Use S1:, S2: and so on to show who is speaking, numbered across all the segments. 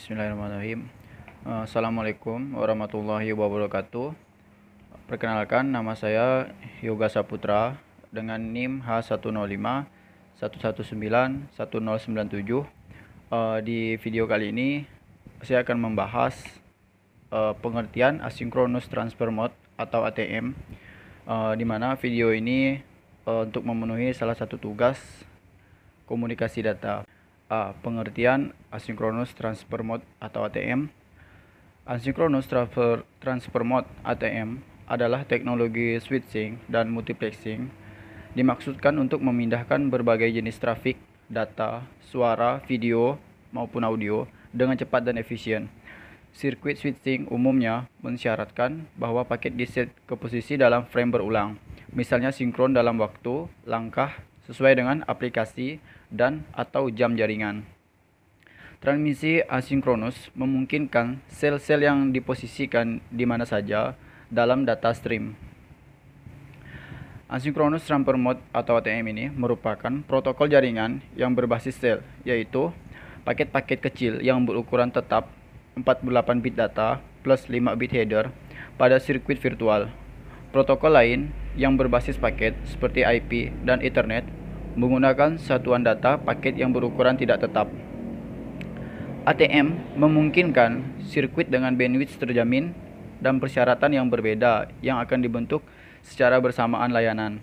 S1: Bismillahirrahmanirrahim. Eh, Assalamualaikum warahmatullahi wabarakatuh. Perkenalkan nama saya Yoga Saputra dengan NIM H105 119 1097. Di video kali ini saya akan membahas eh, pengertian asynchronous transfer mode atau ATM eh, di mana video ini untuk memenuhi salah satu tugas komunikasi data. A. Pengertian Asynchronous Transfer Mode atau ATM Asynchronous Transfer, Transfer Mode ATM adalah teknologi switching dan multiplexing dimaksudkan untuk memindahkan berbagai jenis trafik, data, suara, video, maupun audio dengan cepat dan efisien. Sirkuit switching umumnya mensyaratkan bahwa paket diset ke posisi dalam frame berulang, misalnya sinkron dalam waktu, langkah, sesuai dengan aplikasi dan atau jam jaringan. Transmisi asinkronus memungkinkan sel-sel yang diposisikan di mana saja dalam data stream. Asinkronus transfer mode atau ATM ini merupakan protokol jaringan yang berbasis sel, yaitu paket-paket kecil yang berukuran tetap 48 bit data plus 5 bit header pada sirkuit virtual Protokol lain yang berbasis paket seperti IP dan Ethernet menggunakan satuan data paket yang berukuran tidak tetap. ATM memungkinkan sirkuit dengan bandwidth terjamin dan persyaratan yang berbeda yang akan dibentuk secara bersamaan layanan.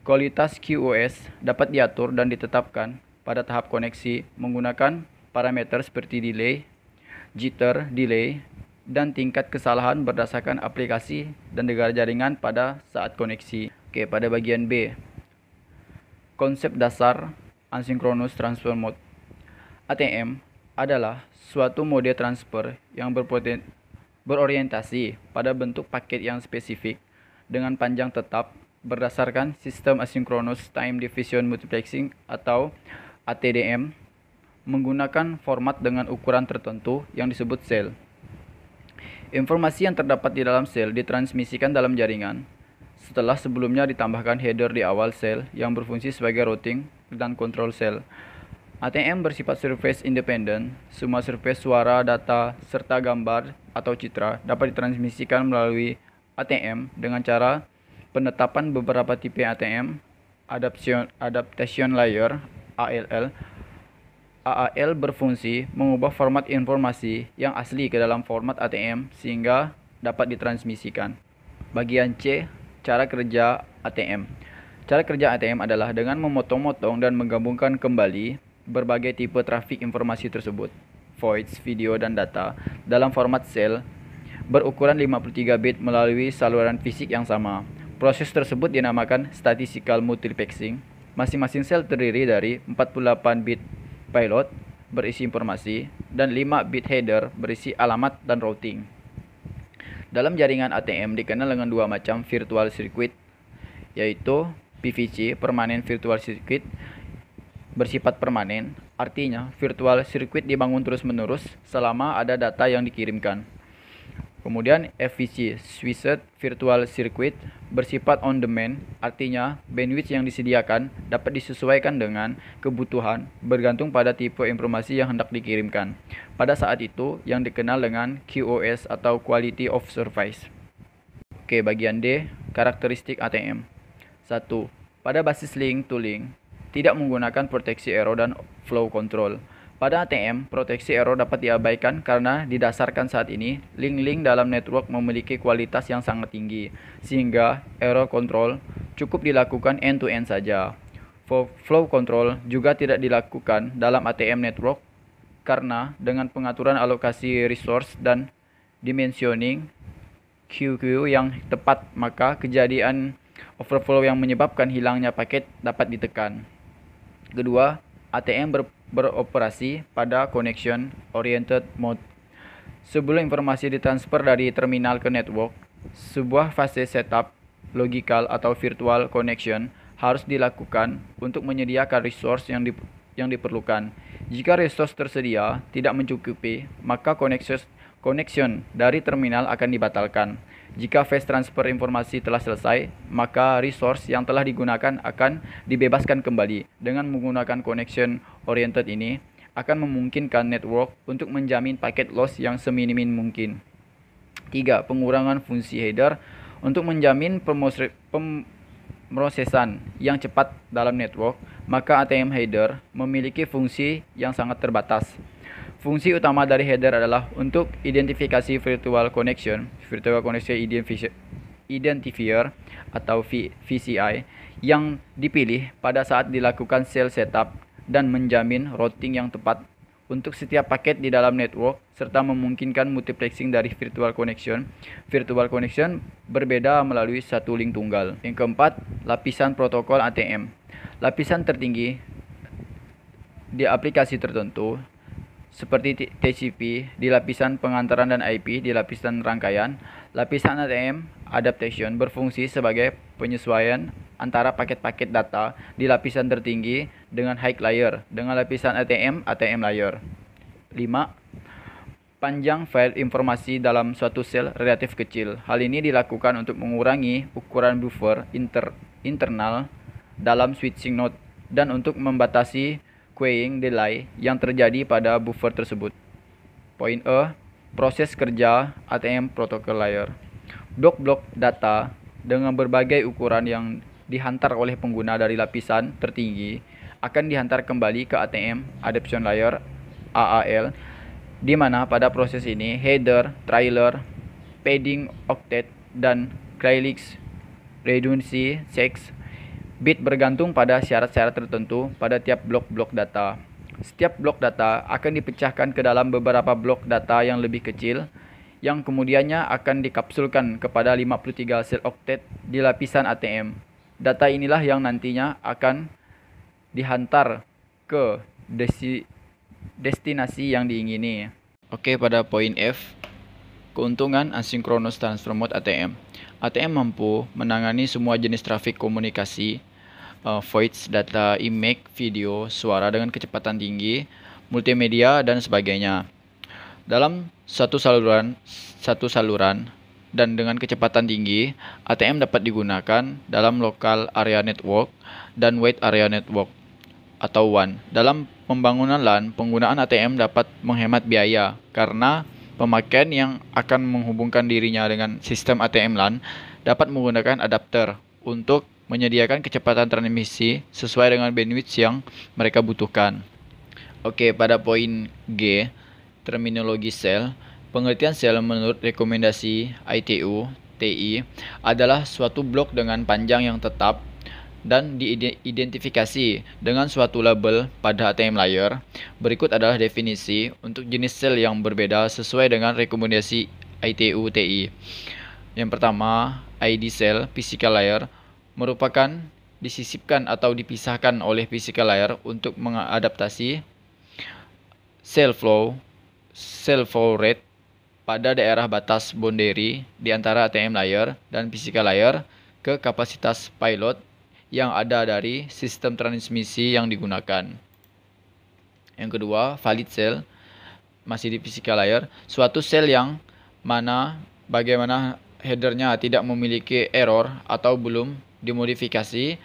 S1: Kualitas QoS dapat diatur dan ditetapkan pada tahap koneksi menggunakan parameter seperti delay, jitter, delay, dan tingkat kesalahan berdasarkan aplikasi dan negara jaringan pada saat koneksi. Oke, pada bagian B. Konsep dasar asynchronous transfer mode. ATM adalah suatu mode transfer yang berpoten berorientasi pada bentuk paket yang spesifik dengan panjang tetap berdasarkan sistem asynchronous time division multiplexing atau ATDM menggunakan format dengan ukuran tertentu yang disebut cell. Informasi yang terdapat di dalam sel ditransmisikan dalam jaringan. Setelah sebelumnya ditambahkan header di awal sel yang berfungsi sebagai routing dan kontrol sel. ATM bersifat surface independent. Semua surface suara, data, serta gambar atau citra dapat ditransmisikan melalui ATM dengan cara penetapan beberapa tipe ATM, adaptation layer ALL AAL berfungsi mengubah format informasi yang asli ke dalam format ATM sehingga dapat ditransmisikan. Bagian C, cara kerja ATM. Cara kerja ATM adalah dengan memotong-motong dan menggabungkan kembali berbagai tipe trafik informasi tersebut, voice, video, dan data dalam format cell berukuran 53 bit melalui saluran fisik yang sama. Proses tersebut dinamakan statistical multiplexing. Masing-masing sel terdiri dari 48 bit pilot berisi informasi, dan 5 bit header berisi alamat dan routing. Dalam jaringan ATM dikenal dengan dua macam virtual circuit, yaitu PVC (Permanent Virtual Circuit) bersifat permanen, artinya virtual circuit dibangun terus-menerus selama ada data yang dikirimkan. Kemudian FVC, Swissed Virtual Circuit, bersifat on demand, artinya bandwidth yang disediakan dapat disesuaikan dengan kebutuhan bergantung pada tipe informasi yang hendak dikirimkan. Pada saat itu yang dikenal dengan QoS atau Quality of Service. Oke, bagian D, karakteristik ATM. 1. Pada basis link to link, tidak menggunakan proteksi error dan flow control pada ATM, proteksi error dapat diabaikan karena didasarkan saat ini link-link dalam network memiliki kualitas yang sangat tinggi, sehingga error control cukup dilakukan end-to-end saja. Flow control juga tidak dilakukan dalam ATM network karena dengan pengaturan alokasi resource dan dimensioning QQ yang tepat, maka kejadian overflow yang menyebabkan hilangnya paket dapat ditekan. Kedua, ATM ber beroperasi pada connection oriented mode. Sebelum informasi ditransfer dari terminal ke network, sebuah fase setup logical atau virtual connection harus dilakukan untuk menyediakan resource yang dip yang diperlukan. Jika resource tersedia tidak mencukupi, maka connection connection dari terminal akan dibatalkan. Jika face transfer informasi telah selesai, maka resource yang telah digunakan akan dibebaskan kembali. Dengan menggunakan connection oriented ini, akan memungkinkan network untuk menjamin paket loss yang seminim mungkin. 3. Pengurangan fungsi header untuk menjamin pemrosesan yang cepat dalam network, maka ATM header memiliki fungsi yang sangat terbatas. Fungsi utama dari header adalah untuk identifikasi virtual connection, virtual connection identifier atau VCI yang dipilih pada saat dilakukan cell setup dan menjamin routing yang tepat untuk setiap paket di dalam network serta memungkinkan multiplexing dari virtual connection. Virtual connection berbeda melalui satu link tunggal. Yang keempat, lapisan protokol ATM. Lapisan tertinggi di aplikasi tertentu seperti TCP di lapisan pengantaran dan IP di lapisan rangkaian. Lapisan ATM adaptation berfungsi sebagai penyesuaian antara paket-paket data di lapisan tertinggi dengan high layer dengan lapisan ATM ATM layer. 5. Panjang file informasi dalam suatu sel relatif kecil. Hal ini dilakukan untuk mengurangi ukuran buffer inter internal dalam switching node dan untuk membatasi queuing delay yang terjadi pada buffer tersebut. Poin E, proses kerja ATM protocol layer. Blok-blok data dengan berbagai ukuran yang dihantar oleh pengguna dari lapisan tertinggi akan dihantar kembali ke ATM adaption layer AAL di mana pada proses ini header, trailer, padding octet dan Krylix redundancy checks Bit bergantung pada syarat-syarat tertentu pada tiap blok-blok data. Setiap blok data akan dipecahkan ke dalam beberapa blok data yang lebih kecil yang kemudiannya akan dikapsulkan kepada 53 sel oktet di lapisan ATM. Data inilah yang nantinya akan dihantar ke desi destinasi yang diingini. Oke, pada poin F, keuntungan asinkronus transfer mode ATM. ATM mampu menangani semua jenis trafik komunikasi, uh, voice, data, image, video, suara dengan kecepatan tinggi, multimedia dan sebagainya. Dalam satu saluran, satu saluran dan dengan kecepatan tinggi, ATM dapat digunakan dalam local area network dan wide area network atau WAN. Dalam pembangunan LAN, penggunaan ATM dapat menghemat biaya karena Pemakaian yang akan menghubungkan dirinya dengan sistem ATM LAN dapat menggunakan adapter untuk menyediakan kecepatan transmisi sesuai dengan bandwidth yang mereka butuhkan. Oke, pada poin G, terminologi sel, pengertian sel menurut rekomendasi ITU TI adalah suatu blok dengan panjang yang tetap dan diidentifikasi dengan suatu label pada ATM layer. Berikut adalah definisi untuk jenis sel yang berbeda sesuai dengan rekomendasi ITU-TI. Yang pertama, ID cell physical layer merupakan disisipkan atau dipisahkan oleh physical layer untuk mengadaptasi cell flow, cell flow rate pada daerah batas boundary di antara ATM layer dan physical layer ke kapasitas pilot yang ada dari sistem transmisi yang digunakan. Yang kedua, valid cell masih di physical layer, suatu cell yang mana bagaimana headernya tidak memiliki error atau belum dimodifikasi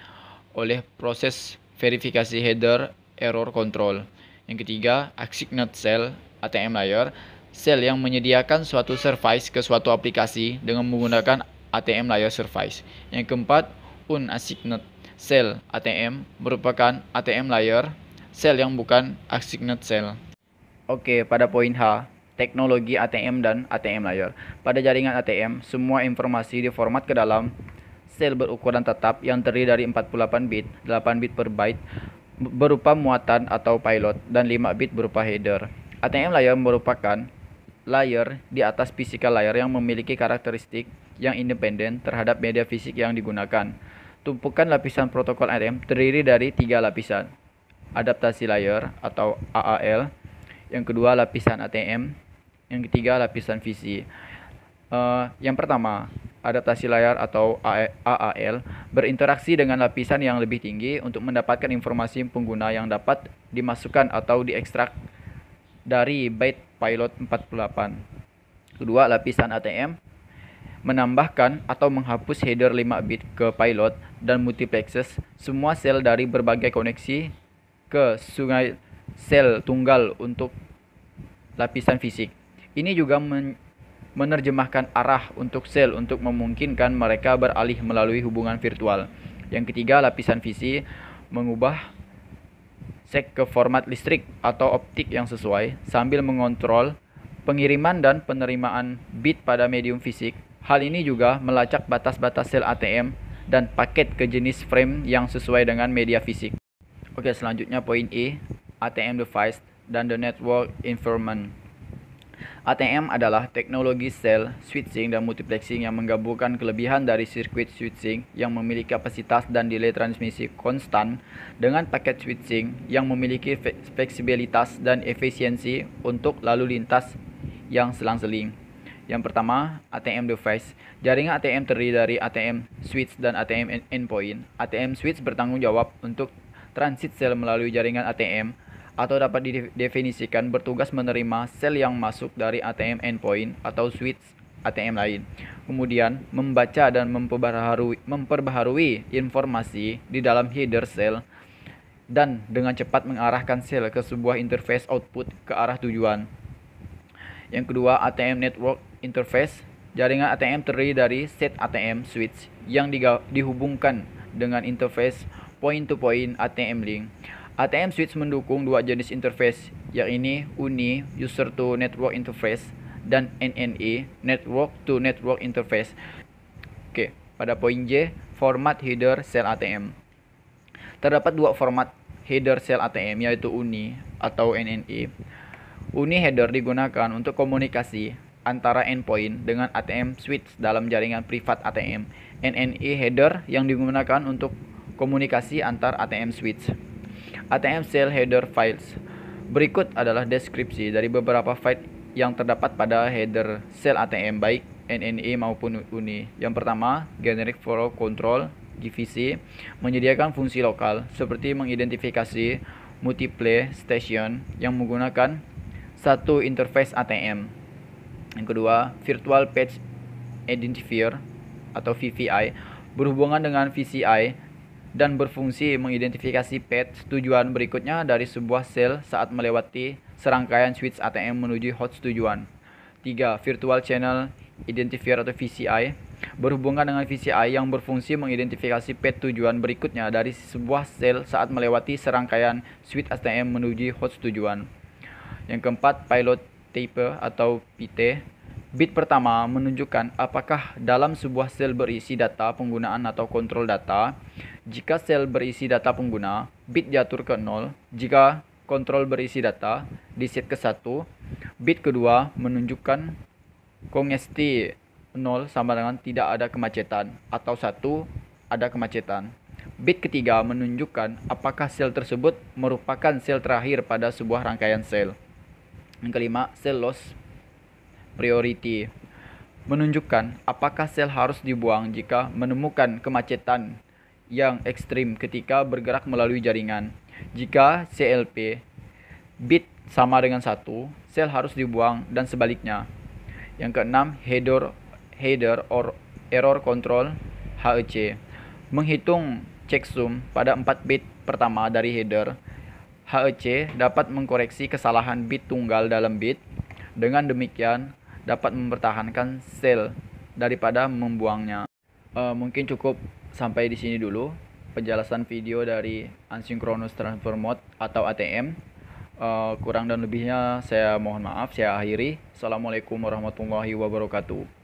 S1: oleh proses verifikasi header error control. Yang ketiga, assigned cell ATM layer, cell yang menyediakan suatu service ke suatu aplikasi dengan menggunakan ATM layer service. Yang keempat, Asignet cell ATM merupakan ATM layer cell yang bukan Asignet cell. Oke, pada poin H, teknologi ATM dan ATM layer. Pada jaringan ATM, semua informasi diformat ke dalam sel berukuran tetap yang terdiri dari 48 bit, 8 bit per byte berupa muatan atau pilot dan 5 bit berupa header. ATM layer merupakan layer di atas physical layer yang memiliki karakteristik yang independen terhadap media fisik yang digunakan. Tumpukan lapisan protokol ARM terdiri dari tiga lapisan. Adaptasi layer atau AAL, yang kedua lapisan ATM, yang ketiga lapisan visi. Uh, eh, yang pertama, adaptasi layar atau AAL e, berinteraksi dengan lapisan yang lebih tinggi untuk mendapatkan informasi pengguna yang dapat dimasukkan atau diekstrak dari byte pilot 48. Kedua, lapisan ATM menambahkan atau menghapus header 5 bit ke pilot dan multiplexes semua sel dari berbagai koneksi ke sungai sel tunggal untuk lapisan fisik. Ini juga men menerjemahkan arah untuk sel untuk memungkinkan mereka beralih melalui hubungan virtual. Yang ketiga, lapisan visi mengubah sek ke format listrik atau optik yang sesuai sambil mengontrol pengiriman dan penerimaan bit pada medium fisik Hal ini juga melacak batas-batas sel ATM dan paket ke jenis frame yang sesuai dengan media fisik. Oke, selanjutnya poin E, ATM device dan the network environment. ATM adalah teknologi sel, switching, dan multiplexing yang menggabungkan kelebihan dari sirkuit switching yang memiliki kapasitas dan delay transmisi konstan dengan paket switching yang memiliki fleksibilitas dan efisiensi untuk lalu lintas yang selang-seling. Yang pertama, ATM device. Jaringan ATM terdiri dari ATM switch dan ATM endpoint. ATM switch bertanggung jawab untuk transit sel melalui jaringan ATM atau dapat didefinisikan bertugas menerima sel yang masuk dari ATM endpoint atau switch ATM lain. Kemudian, membaca dan memperbaharui, memperbaharui informasi di dalam header sel dan dengan cepat mengarahkan sel ke sebuah interface output ke arah tujuan. Yang kedua, ATM network interface, jaringan ATM terdiri dari set ATM switch yang dihubungkan dengan interface point-to-point ATM link. ATM switch mendukung dua jenis interface, yakni UNI (User to Network Interface) dan NNE (Network to Network Interface). Oke, pada poin J, format header cell ATM. Terdapat dua format header cell ATM yaitu UNI atau NNE. UNI header digunakan untuk komunikasi antara endpoint dengan ATM switch dalam jaringan privat ATM. NNI e header yang digunakan untuk komunikasi antar ATM switch. ATM cell header files. Berikut adalah deskripsi dari beberapa file yang terdapat pada header cell ATM baik NNI e maupun UNI. Yang pertama, generic flow control GVC menyediakan fungsi lokal seperti mengidentifikasi multiplay station yang menggunakan satu interface ATM yang kedua, Virtual Page Identifier atau VVI berhubungan dengan VCI dan berfungsi mengidentifikasi page tujuan berikutnya dari sebuah sel saat melewati serangkaian switch ATM menuju host tujuan. 3. Virtual Channel Identifier atau VCI berhubungan dengan VCI yang berfungsi mengidentifikasi page tujuan berikutnya dari sebuah sel saat melewati serangkaian switch ATM menuju host tujuan. Yang keempat, pilot tipe atau PT. bit pertama menunjukkan apakah dalam sebuah sel berisi data penggunaan atau kontrol data. Jika sel berisi data pengguna, bit diatur ke 0. Jika kontrol berisi data di set ke 1, bit kedua menunjukkan kongesti 0 sama dengan tidak ada kemacetan atau 1 ada kemacetan. Bit ketiga menunjukkan apakah sel tersebut merupakan sel terakhir pada sebuah rangkaian sel. Yang kelima, sel loss priority. Menunjukkan apakah sel harus dibuang jika menemukan kemacetan yang ekstrim ketika bergerak melalui jaringan. Jika CLP bit sama dengan satu, sel harus dibuang dan sebaliknya. Yang keenam, header header or error control HEC. Menghitung checksum pada 4 bit pertama dari header HEC dapat mengkoreksi kesalahan bit tunggal dalam bit. Dengan demikian, dapat mempertahankan sel daripada membuangnya. E, mungkin cukup sampai di sini dulu penjelasan video dari Asynchronous Transfer Mode atau ATM. E, eh, kurang dan lebihnya saya mohon maaf, saya akhiri. Assalamualaikum warahmatullahi wabarakatuh.